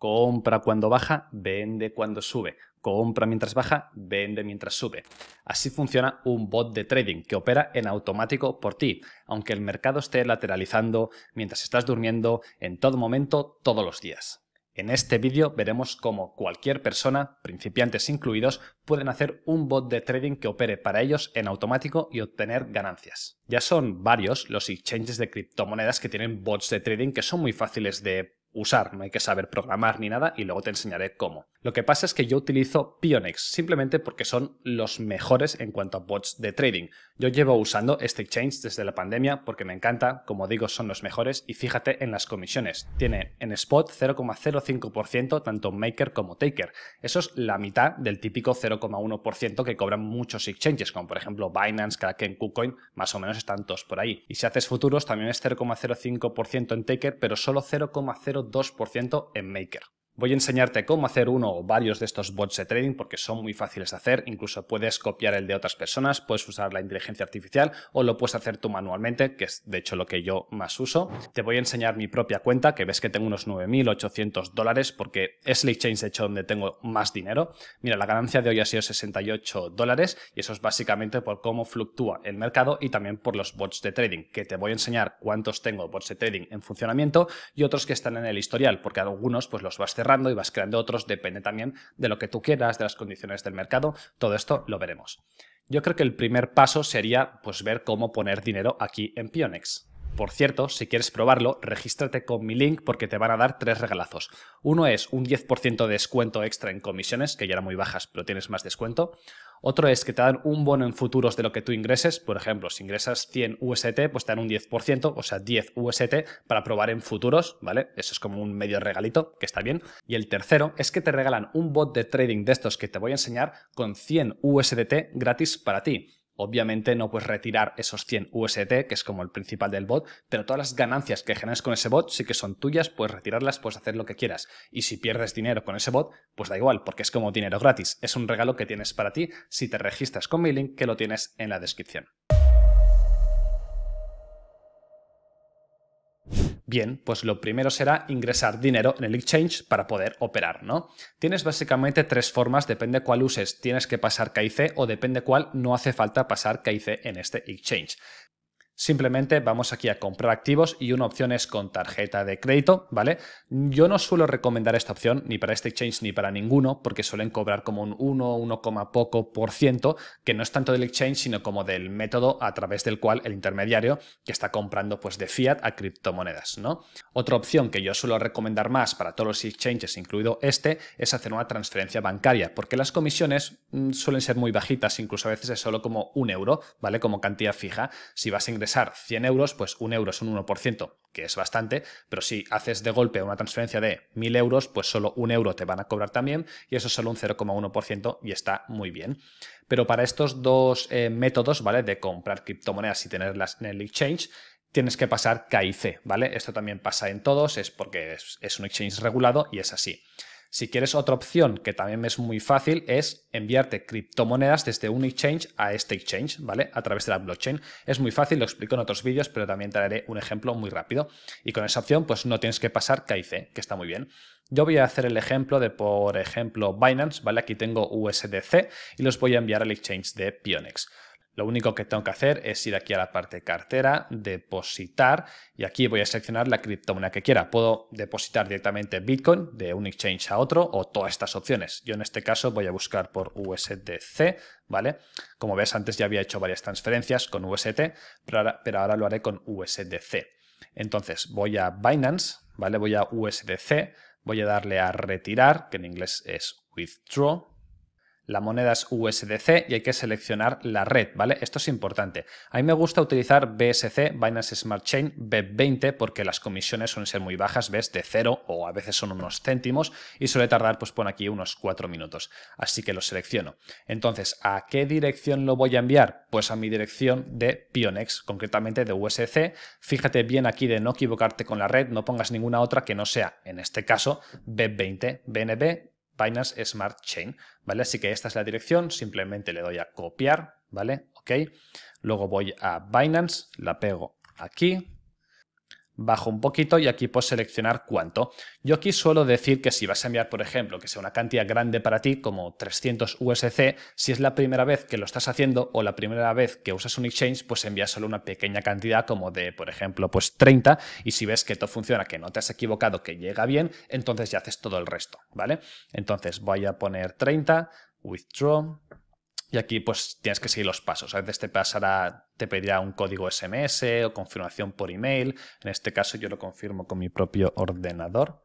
Compra cuando baja, vende cuando sube. Compra mientras baja, vende mientras sube. Así funciona un bot de trading que opera en automático por ti, aunque el mercado esté lateralizando mientras estás durmiendo en todo momento, todos los días. En este vídeo veremos cómo cualquier persona, principiantes incluidos, pueden hacer un bot de trading que opere para ellos en automático y obtener ganancias. Ya son varios los exchanges de criptomonedas que tienen bots de trading que son muy fáciles de usar, no hay que saber programar ni nada y luego te enseñaré cómo. Lo que pasa es que yo utilizo Pionex simplemente porque son los mejores en cuanto a bots de trading. Yo llevo usando este exchange desde la pandemia porque me encanta, como digo, son los mejores y fíjate en las comisiones. Tiene en spot 0,05% tanto maker como taker. Eso es la mitad del típico 0,1% que cobran muchos exchanges, como por ejemplo Binance, Kraken, KuCoin, más o menos están todos por ahí. Y si haces futuros también es 0,05% en taker, pero solo 0,05 2% en Maker. Voy a enseñarte cómo hacer uno o varios de estos bots de trading porque son muy fáciles de hacer, incluso puedes copiar el de otras personas, puedes usar la inteligencia artificial o lo puedes hacer tú manualmente, que es de hecho lo que yo más uso. Te voy a enseñar mi propia cuenta, que ves que tengo unos 9.800 dólares porque es la exchange de hecho donde tengo más dinero. Mira, la ganancia de hoy ha sido 68 dólares y eso es básicamente por cómo fluctúa el mercado y también por los bots de trading, que te voy a enseñar cuántos tengo bots de trading en funcionamiento y otros que están en el historial, porque algunos pues los vas cerrando y vas creando otros, depende también de lo que tú quieras, de las condiciones del mercado, todo esto lo veremos. Yo creo que el primer paso sería pues ver cómo poner dinero aquí en Pionex. Por cierto, si quieres probarlo, regístrate con mi link porque te van a dar tres regalazos. Uno es un 10% de descuento extra en comisiones, que ya eran muy bajas, pero tienes más descuento. Otro es que te dan un bono en futuros de lo que tú ingreses. Por ejemplo, si ingresas 100 USDT, pues te dan un 10%, o sea, 10 USDT para probar en futuros, ¿vale? Eso es como un medio regalito, que está bien. Y el tercero es que te regalan un bot de trading de estos que te voy a enseñar con 100 USDT gratis para ti. Obviamente no puedes retirar esos 100 UST, que es como el principal del bot, pero todas las ganancias que generas con ese bot sí que son tuyas, puedes retirarlas, puedes hacer lo que quieras. Y si pierdes dinero con ese bot, pues da igual, porque es como dinero gratis. Es un regalo que tienes para ti si te registras con mi link que lo tienes en la descripción. Bien, pues lo primero será ingresar dinero en el exchange para poder operar, ¿no? Tienes básicamente tres formas, depende cuál uses, tienes que pasar KIC o depende cuál no hace falta pasar KIC en este exchange. Simplemente vamos aquí a comprar activos y una opción es con tarjeta de crédito, ¿vale? Yo no suelo recomendar esta opción ni para este exchange ni para ninguno porque suelen cobrar como un 1, 1, poco por ciento, que no es tanto del exchange sino como del método a través del cual el intermediario que está comprando pues de fiat a criptomonedas, ¿no? Otra opción que yo suelo recomendar más para todos los exchanges, incluido este, es hacer una transferencia bancaria, porque las comisiones mm, suelen ser muy bajitas, incluso a veces es solo como un euro, ¿vale? Como cantidad fija. Si vas a ingresar 100 euros, pues un euro es un 1%, que es bastante, pero si haces de golpe una transferencia de 1000 euros, pues solo un euro te van a cobrar también y eso es solo un 0,1% y está muy bien. Pero para estos dos eh, métodos, ¿vale? De comprar criptomonedas y tenerlas en el exchange, tienes que pasar KIC, ¿vale? Esto también pasa en todos, es porque es un exchange regulado y es así. Si quieres otra opción que también es muy fácil es enviarte criptomonedas desde un exchange a este exchange, ¿vale? A través de la blockchain. Es muy fácil, lo explico en otros vídeos, pero también te daré un ejemplo muy rápido. Y con esa opción pues no tienes que pasar KIC, que está muy bien. Yo voy a hacer el ejemplo de, por ejemplo, Binance, ¿vale? Aquí tengo USDC y los voy a enviar al exchange de Pionex. Lo único que tengo que hacer es ir aquí a la parte cartera, depositar y aquí voy a seleccionar la criptomoneda que quiera. Puedo depositar directamente Bitcoin de un exchange a otro o todas estas opciones. Yo en este caso voy a buscar por USDC, ¿vale? Como ves antes ya había hecho varias transferencias con UST, pero ahora, lo haré con USDC. Entonces voy a Binance, ¿vale? Voy a USDC, voy a darle a retirar, que en inglés es withdraw, la moneda es USDC y hay que seleccionar la red, ¿vale? Esto es importante. A mí me gusta utilizar BSC, Binance Smart Chain, B20, porque las comisiones suelen ser muy bajas, ves, de cero o a veces son unos céntimos y suele tardar, pues pon aquí unos cuatro minutos. Así que lo selecciono. Entonces, ¿a qué dirección lo voy a enviar? Pues a mi dirección de Pionex, concretamente de USC. Fíjate bien aquí de no equivocarte con la red, no pongas ninguna otra que no sea, en este caso, B20, BNB, Binance Smart Chain, ¿vale? Así que esta es la dirección, simplemente le doy a copiar, ¿vale? Ok. Luego voy a Binance, la pego aquí, bajo un poquito y aquí puedes seleccionar cuánto. Yo aquí suelo decir que si vas a enviar, por ejemplo, que sea una cantidad grande para ti, como 300 USC, si es la primera vez que lo estás haciendo o la primera vez que usas un exchange, pues envía solo una pequeña cantidad como de, por ejemplo, pues 30 y si ves que todo funciona, que no te has equivocado, que llega bien, entonces ya haces todo el resto, ¿vale? Entonces voy a poner 30, withdraw, y aquí pues tienes que seguir los pasos. A veces te pasará, te pedirá un código SMS o confirmación por email. En este caso yo lo confirmo con mi propio ordenador.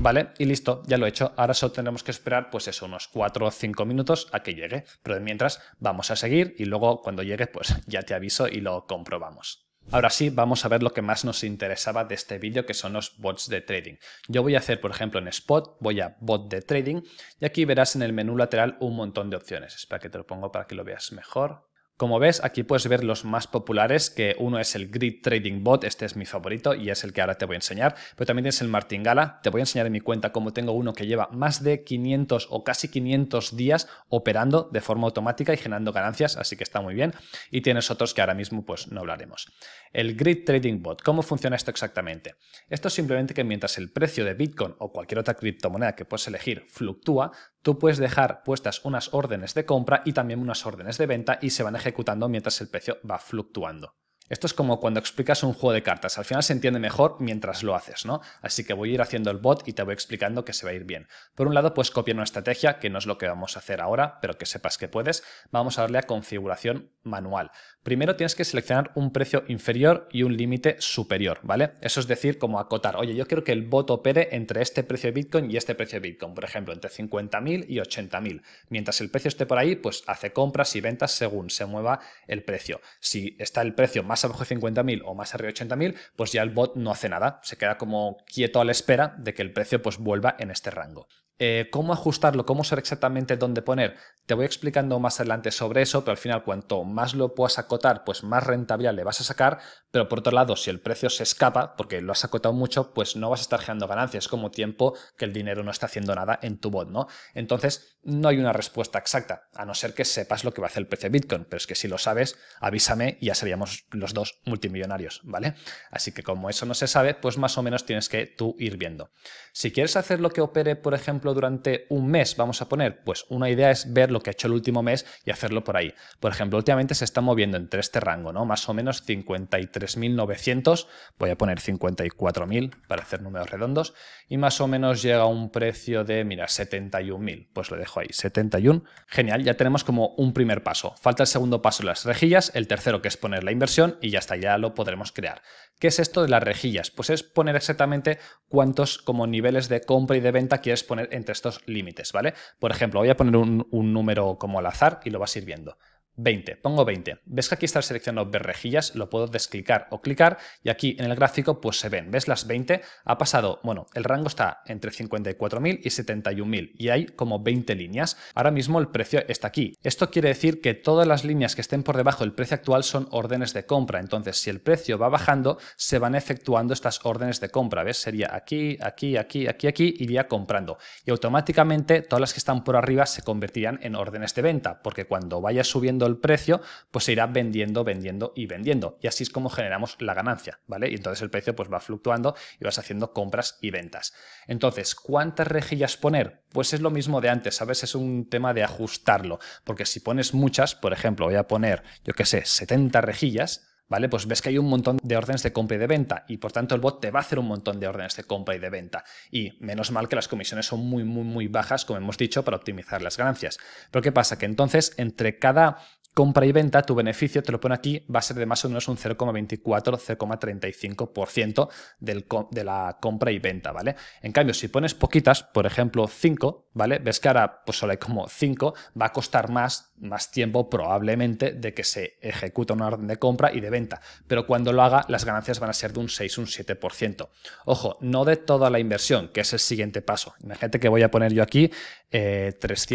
Vale, y listo, ya lo he hecho. Ahora solo tenemos que esperar, pues eso, unos 4 o 5 minutos a que llegue. Pero mientras, vamos a seguir y luego cuando llegue, pues ya te aviso y lo comprobamos. Ahora sí, vamos a ver lo que más nos interesaba de este vídeo, que son los bots de trading. Yo voy a hacer, por ejemplo, en Spot, voy a Bot de Trading y aquí verás en el menú lateral un montón de opciones. Espera que te lo pongo para que lo veas mejor. Como ves, aquí puedes ver los más populares, que uno es el Grid Trading Bot, este es mi favorito y es el que ahora te voy a enseñar, pero también tienes el Martingala, te voy a enseñar en mi cuenta cómo tengo uno que lleva más de 500 o casi 500 días operando de forma automática y generando ganancias, así que está muy bien, y tienes otros que ahora mismo pues no hablaremos. El Grid Trading Bot, ¿cómo funciona esto exactamente? Esto es simplemente que mientras el precio de Bitcoin o cualquier otra criptomoneda que puedes elegir fluctúa, tú puedes dejar puestas unas órdenes de compra y también unas órdenes de venta y se van ejecutando mientras el precio va fluctuando. Esto es como cuando explicas un juego de cartas, al final se entiende mejor mientras lo haces, ¿no? Así que voy a ir haciendo el bot y te voy explicando que se va a ir bien. Por un lado, pues copiar una estrategia, que no es lo que vamos a hacer ahora, pero que sepas que puedes. Vamos a darle a configuración manual primero tienes que seleccionar un precio inferior y un límite superior, ¿vale? Eso es decir, como acotar, oye, yo quiero que el bot opere entre este precio de Bitcoin y este precio de Bitcoin, por ejemplo, entre 50.000 y 80.000. Mientras el precio esté por ahí, pues hace compras y ventas según se mueva el precio. Si está el precio más abajo de 50.000 o más arriba de 80.000, pues ya el bot no hace nada, se queda como quieto a la espera de que el precio pues vuelva en este rango. Eh, ¿Cómo ajustarlo? ¿Cómo saber exactamente dónde poner? Te voy explicando más adelante sobre eso, pero al final cuanto más lo puedas acotar, pues más rentabilidad le vas a sacar, pero por otro lado, si el precio se escapa, porque lo has acotado mucho, pues no vas a estar generando ganancias, como tiempo que el dinero no está haciendo nada en tu bot, ¿no? Entonces, no hay una respuesta exacta, a no ser que sepas lo que va a hacer el precio de Bitcoin, pero es que si lo sabes, avísame y ya seríamos los dos multimillonarios, ¿vale? Así que como eso no se sabe, pues más o menos tienes que tú ir viendo. Si quieres hacer lo que opere, por ejemplo, durante un mes, vamos a poner, pues una idea es ver lo que ha hecho el último mes y hacerlo por ahí. Por ejemplo, últimamente se está moviendo entre este rango, ¿no? Más o menos 53.900, voy a poner 54.000 para hacer números redondos, y más o menos llega a un precio de, mira, 71.000, pues lo dejo ahí, 71. Genial, ya tenemos como un primer paso. Falta el segundo paso, las rejillas, el tercero que es poner la inversión y ya está, ya lo podremos crear. ¿Qué es esto de las rejillas? Pues es poner exactamente cuántos como niveles de compra y de venta quieres poner entre estos límites, ¿vale? Por ejemplo, voy a poner un, número como al azar y lo vas a ir viendo. 20, pongo 20. ¿Ves que aquí está seleccionado berrejillas? Lo puedo desclicar o clicar y aquí en el gráfico pues se ven, ¿ves las 20? Ha pasado, bueno, el rango está entre 54.000 y 71.000 y hay como 20 líneas. Ahora mismo el precio está aquí. Esto quiere decir que todas las líneas que estén por debajo del precio actual son órdenes de compra. Entonces, si el precio va bajando, se van efectuando estas órdenes de compra. ¿Ves? Sería aquí, aquí, aquí, aquí, aquí, iría comprando. Y automáticamente todas las que están por arriba se convertirían en órdenes de venta, porque cuando vaya subiendo el precio, pues se irá vendiendo, vendiendo y vendiendo. Y así es como generamos la ganancia, ¿vale? Y entonces el precio pues va fluctuando y vas haciendo compras y ventas. Entonces, ¿cuántas rejillas poner? Pues es lo mismo de antes, ¿sabes? Es un tema de ajustarlo, porque si pones muchas, por ejemplo, voy a poner, yo qué sé, 70 rejillas, ¿vale? Pues ves que hay un montón de órdenes de compra y de venta y por tanto el bot te va a hacer un montón de órdenes de compra y de venta. Y menos mal que las comisiones son muy, muy, muy bajas, como hemos dicho, para optimizar las ganancias. Pero ¿qué pasa? Que entonces entre cada compra y venta, tu beneficio, te lo pone aquí, va a ser de más o menos un 0,24, 0,35% de la compra y venta, ¿vale? En cambio, si pones poquitas, por ejemplo 5, ¿vale? Ves que ahora pues solo hay como 5, va a costar más, más tiempo probablemente de que se ejecuta una orden de compra y de venta, pero cuando lo haga las ganancias van a ser de un 6, un 7%. Ojo, no de toda la inversión, que es el siguiente paso. Imagínate que voy a poner yo aquí 300 eh,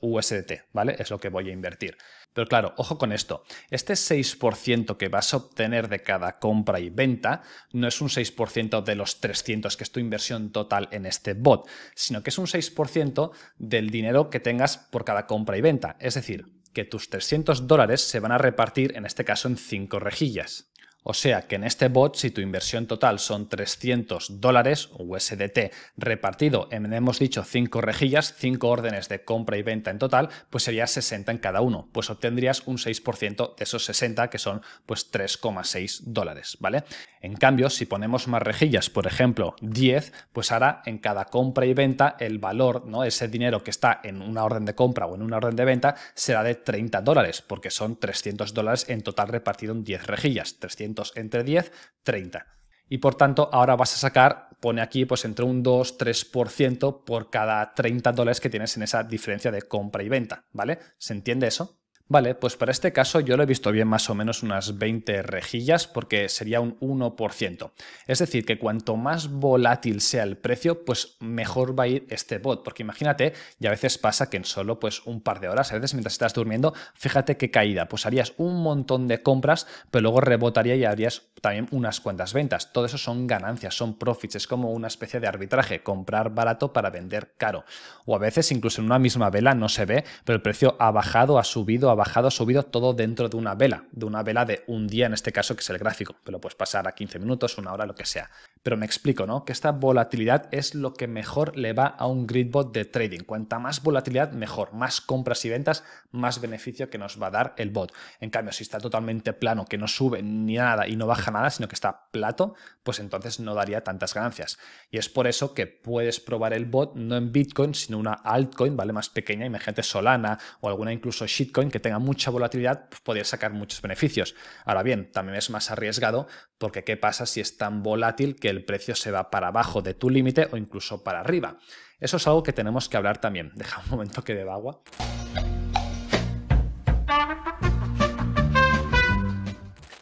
USDT, ¿vale? Es lo que voy a invertir. Pero claro, ojo con esto, este 6% que vas a obtener de cada compra y venta no es un 6% de los 300 que es tu inversión total en este bot, sino que es un 6% del dinero que tengas por cada compra y venta. Es decir, que tus 300 dólares se van a repartir en este caso en 5 rejillas. O sea que en este bot, si tu inversión total son 300 dólares USDT repartido en, hemos dicho, 5 rejillas, 5 órdenes de compra y venta en total, pues sería 60 en cada uno, pues obtendrías un 6% de esos 60 que son pues 3,6 dólares, ¿vale? En cambio, si ponemos más rejillas, por ejemplo 10, pues ahora en cada compra y venta el valor, ¿no? Ese dinero que está en una orden de compra o en una orden de venta será de 30 dólares, porque son 300 dólares en total repartido en 10 rejillas, 300 entre 10, 30. Y por tanto, ahora vas a sacar, pone aquí, pues entre un 2-3% por cada 30 dólares que tienes en esa diferencia de compra y venta, ¿vale? ¿Se entiende eso? Vale, pues para este caso yo lo he visto bien más o menos unas 20 rejillas porque sería un 1%. Es decir, que cuanto más volátil sea el precio, pues mejor va a ir este bot. Porque imagínate, y a veces pasa que en solo pues un par de horas, a veces mientras estás durmiendo, fíjate qué caída. Pues harías un montón de compras, pero luego rebotaría y harías también unas cuantas ventas. Todo eso son ganancias, son profits, es como una especie de arbitraje, comprar barato para vender caro. O a veces incluso en una misma vela no se ve, pero el precio ha bajado, ha subido, ha bajado, subido, todo dentro de una vela, de una vela de un día en este caso que es el gráfico, pero puedes pasar a 15 minutos, una hora, lo que sea. Pero me explico, ¿no? Que esta volatilidad es lo que mejor le va a un grid bot de trading. Cuanta más volatilidad, mejor. Más compras y ventas, más beneficio que nos va a dar el bot. En cambio, si está totalmente plano, que no sube ni nada y no baja nada, sino que está plato, pues entonces no daría tantas ganancias. Y es por eso que puedes probar el bot no en Bitcoin, sino una altcoin, ¿vale? Más pequeña, imagínate Solana o alguna incluso shitcoin que te tenga mucha volatilidad, pues podría sacar muchos beneficios. Ahora bien, también es más arriesgado porque ¿qué pasa si es tan volátil que el precio se va para abajo de tu límite o incluso para arriba? Eso es algo que tenemos que hablar también. Deja un momento que beba agua.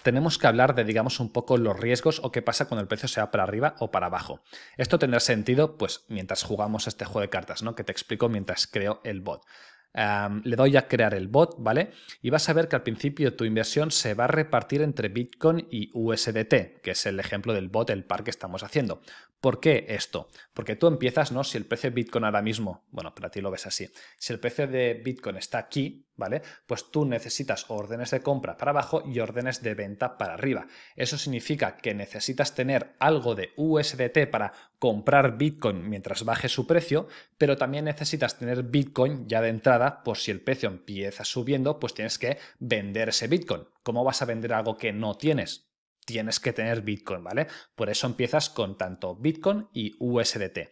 tenemos que hablar de, digamos, un poco los riesgos o qué pasa cuando el precio sea para arriba o para abajo. Esto tendrá sentido, pues, mientras jugamos este juego de cartas, ¿no? Que te explico mientras creo el bot le doy a crear el bot, ¿vale? Y vas a ver que al principio tu inversión se va a repartir entre Bitcoin y USDT, que es el ejemplo del bot, el par que estamos haciendo. ¿Por qué esto? Porque tú empiezas, ¿no? Si el precio de Bitcoin ahora mismo, bueno, para ti lo ves así, si el precio de Bitcoin está aquí, ¿vale? Pues tú necesitas órdenes de compra para abajo y órdenes de venta para arriba. Eso significa que necesitas tener algo de USDT para comprar Bitcoin mientras baje su precio, pero también necesitas tener Bitcoin ya de entrada por si el precio empieza subiendo, pues tienes que vender ese Bitcoin. ¿Cómo vas a vender algo que no tienes? Tienes que tener Bitcoin, ¿vale? Por eso empiezas con tanto Bitcoin y USDT.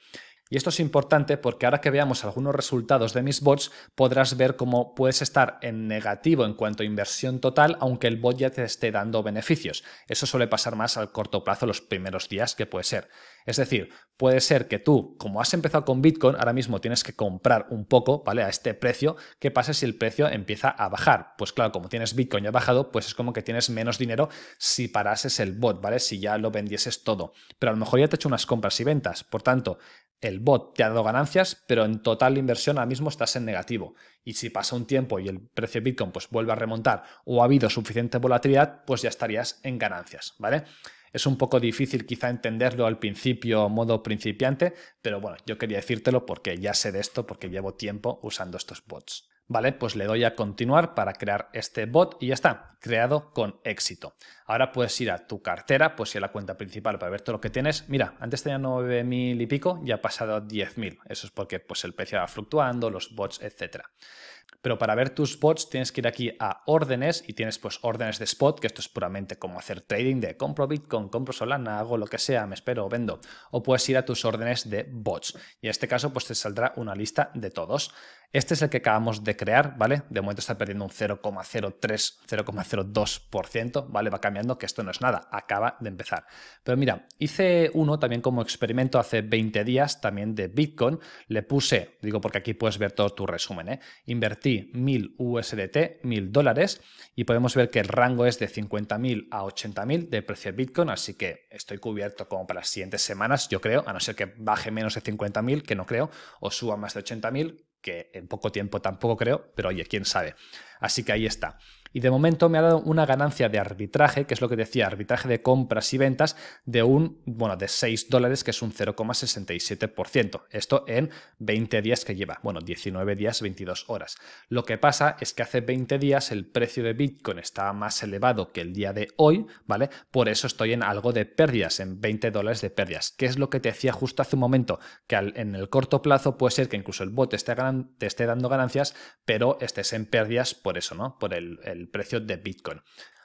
Y esto es importante porque ahora que veamos algunos resultados de mis bots, podrás ver cómo puedes estar en negativo en cuanto a inversión total, aunque el bot ya te esté dando beneficios. Eso suele pasar más al corto plazo, los primeros días que puede ser. Es decir, puede ser que tú, como has empezado con Bitcoin, ahora mismo tienes que comprar un poco, ¿vale? A este precio. ¿Qué pasa si el precio empieza a bajar? Pues claro, como tienes Bitcoin ya bajado, pues es como que tienes menos dinero si parases el bot, ¿vale? Si ya lo vendieses todo. Pero a lo mejor ya te he hecho unas compras y ventas. Por tanto, el bot te ha dado ganancias, pero en total inversión ahora mismo estás en negativo. Y si pasa un tiempo y el precio de Bitcoin pues vuelve a remontar o ha habido suficiente volatilidad, pues ya estarías en ganancias, ¿vale? Es un poco difícil quizá entenderlo al principio, modo principiante, pero bueno, yo quería decírtelo porque ya sé de esto, porque llevo tiempo usando estos bots. Vale, pues le doy a continuar para crear este bot y ya está, creado con éxito. Ahora puedes ir a tu cartera, pues ir a la cuenta principal para ver todo lo que tienes. Mira, antes tenía 9.000 y pico, ya ha pasado a 10.000. Eso es porque pues, el precio va fluctuando, los bots, etcétera. Pero para ver tus bots tienes que ir aquí a órdenes y tienes pues órdenes de spot, que esto es puramente como hacer trading de compro Bitcoin, compro Solana, hago lo que sea, me espero, vendo. O puedes ir a tus órdenes de bots. Y en este caso pues te saldrá una lista de todos. Este es el que acabamos de crear, ¿vale? De momento está perdiendo un 0,03, 0,02%, ¿vale? Va cambiando, que esto no es nada, acaba de empezar. Pero mira, hice uno también como experimento hace 20 días, también de Bitcoin. Le puse, digo porque aquí puedes ver todo tu resumen, ¿eh? Invertir 1000 USDT, 1000 dólares, y podemos ver que el rango es de 50.000 a 80.000 de precio de Bitcoin, así que estoy cubierto como para las siguientes semanas, yo creo, a no ser que baje menos de 50.000, que no creo, o suba más de 80.000, que en poco tiempo tampoco creo, pero oye, quién sabe. Así que ahí está y de momento me ha dado una ganancia de arbitraje, que es lo que decía, arbitraje de compras y ventas, de un, bueno, de 6 dólares, que es un 0,67%. Esto en 20 días que lleva, bueno, 19 días, 22 horas. Lo que pasa es que hace 20 días el precio de Bitcoin estaba más elevado que el día de hoy, ¿vale? Por eso estoy en algo de pérdidas, en 20 dólares de pérdidas, que es lo que te decía justo hace un momento, que en el corto plazo puede ser que incluso el bot te esté, esté dando ganancias, pero estés en pérdidas por eso, ¿no? Por el precio de Bitcoin.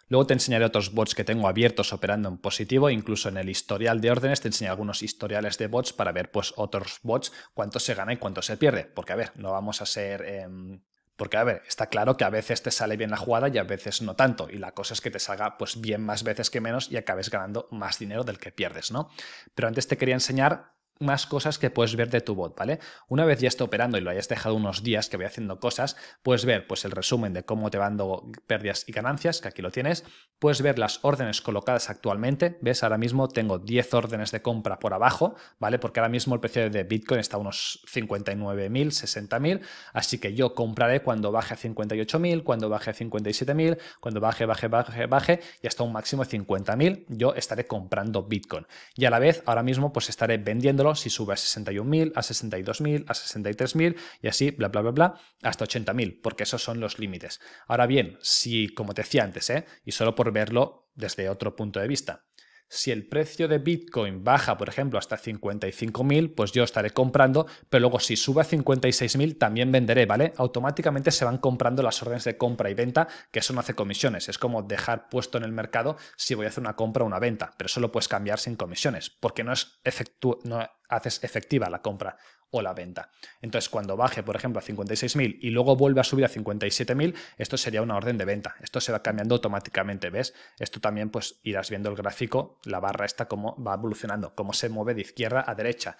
Luego te enseñaré otros bots que tengo abiertos operando en positivo, incluso en el historial de órdenes te enseñaré algunos historiales de bots para ver pues otros bots cuánto se gana y cuánto se pierde, porque a ver, no vamos a ser... Em, porque, a ver, está claro que a veces te sale bien la jugada y a veces no tanto. Y la cosa es que te salga pues bien más veces que menos y acabes ganando más dinero del que pierdes, ¿no? Pero antes te quería enseñar más cosas que puedes ver de tu bot, ¿vale? Una vez ya esté operando y lo hayas dejado unos días que voy haciendo cosas, puedes ver pues el resumen de cómo te van dando pérdidas y ganancias, que aquí lo tienes, puedes ver las órdenes colocadas actualmente, ¿ves? Ahora mismo tengo 10 órdenes de compra por abajo, ¿vale? Porque ahora mismo el precio de Bitcoin está a unos 59.000, 60.000, así que yo compraré cuando baje a 58.000, cuando baje a 57.000, cuando baje, baje, baje, baje y hasta un máximo de 50.000, yo estaré comprando Bitcoin. Y a la vez, ahora mismo pues estaré vendiéndolo si sube a 61.000, a 62.000, a 63.000 y así, bla, bla, bla, bla, hasta 80.000, porque esos son los límites. Ahora bien, si, como te decía antes, ¿eh? y solo por verlo desde otro punto de vista, si el precio de Bitcoin baja, por ejemplo, hasta 55.000, pues yo estaré comprando, pero luego si sube a 56.000 también venderé, ¿vale? Automáticamente se van comprando las órdenes de compra y venta, que eso no hace comisiones, es como dejar puesto en el mercado si voy a hacer una compra o una venta, pero solo puedes cambiar sin comisiones, porque no es, efectu no haces efectiva la compra o la venta. Entonces, cuando baje, por ejemplo, a 56.000 y luego vuelve a subir a 57.000, esto sería una orden de venta. Esto se va cambiando automáticamente, ¿ves? Esto también pues irás viendo el gráfico, la barra está cómo va evolucionando, cómo se mueve de izquierda a derecha.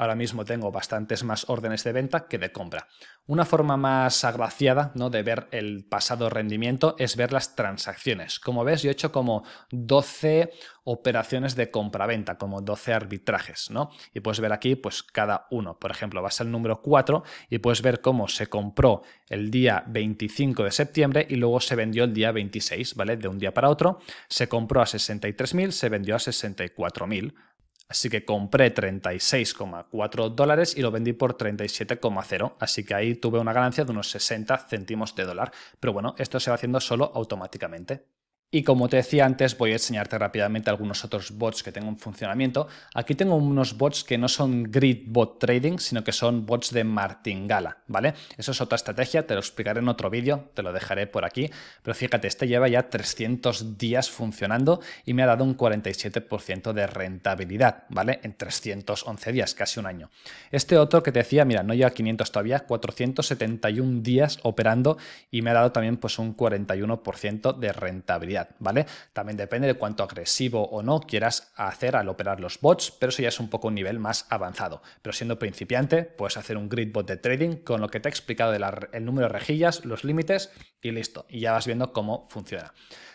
Ahora mismo tengo bastantes más órdenes de venta que de compra. Una forma más agraciada ¿no? de ver el pasado rendimiento es ver las transacciones. Como ves, yo he hecho como 12 operaciones de compra-venta, como 12 arbitrajes, ¿no? Y puedes ver aquí, pues cada uno. Por ejemplo, vas al número 4 y puedes ver cómo se compró el día 25 de septiembre y luego se vendió el día 26, ¿vale? De un día para otro. Se compró a 63.000, se vendió a 64.000. Así que compré 36,4 dólares y lo vendí por 37,0. Así que ahí tuve una ganancia de unos 60 céntimos de dólar. Pero bueno, esto se va haciendo solo automáticamente. Y como te decía antes, voy a enseñarte rápidamente algunos otros bots que tengo en funcionamiento. Aquí tengo unos bots que no son grid bot trading, sino que son bots de martingala, ¿vale? Eso es otra estrategia, te lo explicaré en otro vídeo, te lo dejaré por aquí. Pero fíjate, este lleva ya 300 días funcionando y me ha dado un 47% de rentabilidad, ¿vale? En 311 días, casi un año. Este otro que te decía, mira, no lleva 500 todavía, 471 días operando y me ha dado también pues un 41% de rentabilidad. ¿vale? También depende de cuánto agresivo o no quieras hacer al operar los bots, pero eso ya es un poco un nivel más avanzado. Pero siendo principiante, puedes hacer un grid bot de trading con lo que te he explicado del número de rejillas, los límites y listo. Y ya vas viendo cómo funciona.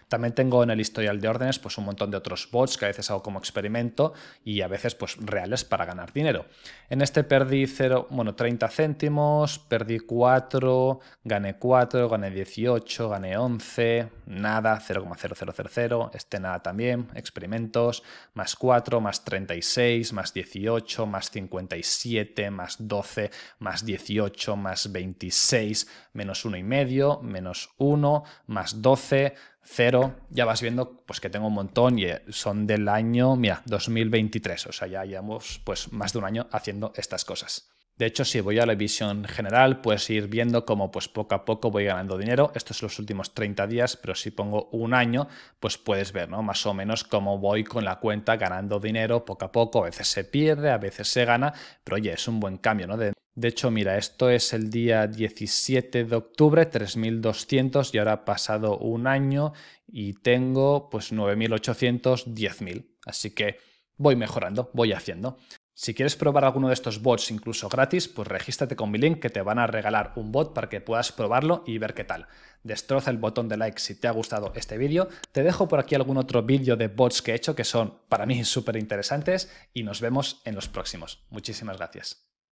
También tengo en el historial de órdenes pues un montón de otros bots que a veces hago como experimento y a veces pues reales para ganar dinero. En este perdí 0, bueno, 30 céntimos, perdí 4, gané 4, gané 18, gané 11, nada, 0,0000, este nada también, experimentos, más 4, más 36, más 18, más 57, más 12, más 18, más 26, menos 1,5, menos 1, más 12, cero, ya vas viendo pues que tengo un montón y eh, son del año, mira, 2023, o sea, ya llevamos pues más de un año haciendo estas cosas. De hecho, si voy a la visión general, puedes ir viendo cómo pues poco a poco voy ganando dinero. Estos son los últimos 30 días, pero si pongo un año, pues puedes ver, ¿no? Más o menos cómo voy con la cuenta ganando dinero poco a poco. A veces se pierde, a veces se gana, pero oye, es un buen cambio, ¿no? De hecho, mira, esto es el día 17 de octubre, 3.200, y ahora ha pasado un año y tengo pues 9.800, 10.000. Así que voy mejorando, voy haciendo. Si quieres probar alguno de estos bots incluso gratis, pues regístrate con mi link que te van a regalar un bot para que puedas probarlo y ver qué tal. Destroza el botón de like si te ha gustado este vídeo. Te dejo por aquí algún otro vídeo de bots que he hecho que son para mí súper interesantes y nos vemos en los próximos. Muchísimas gracias.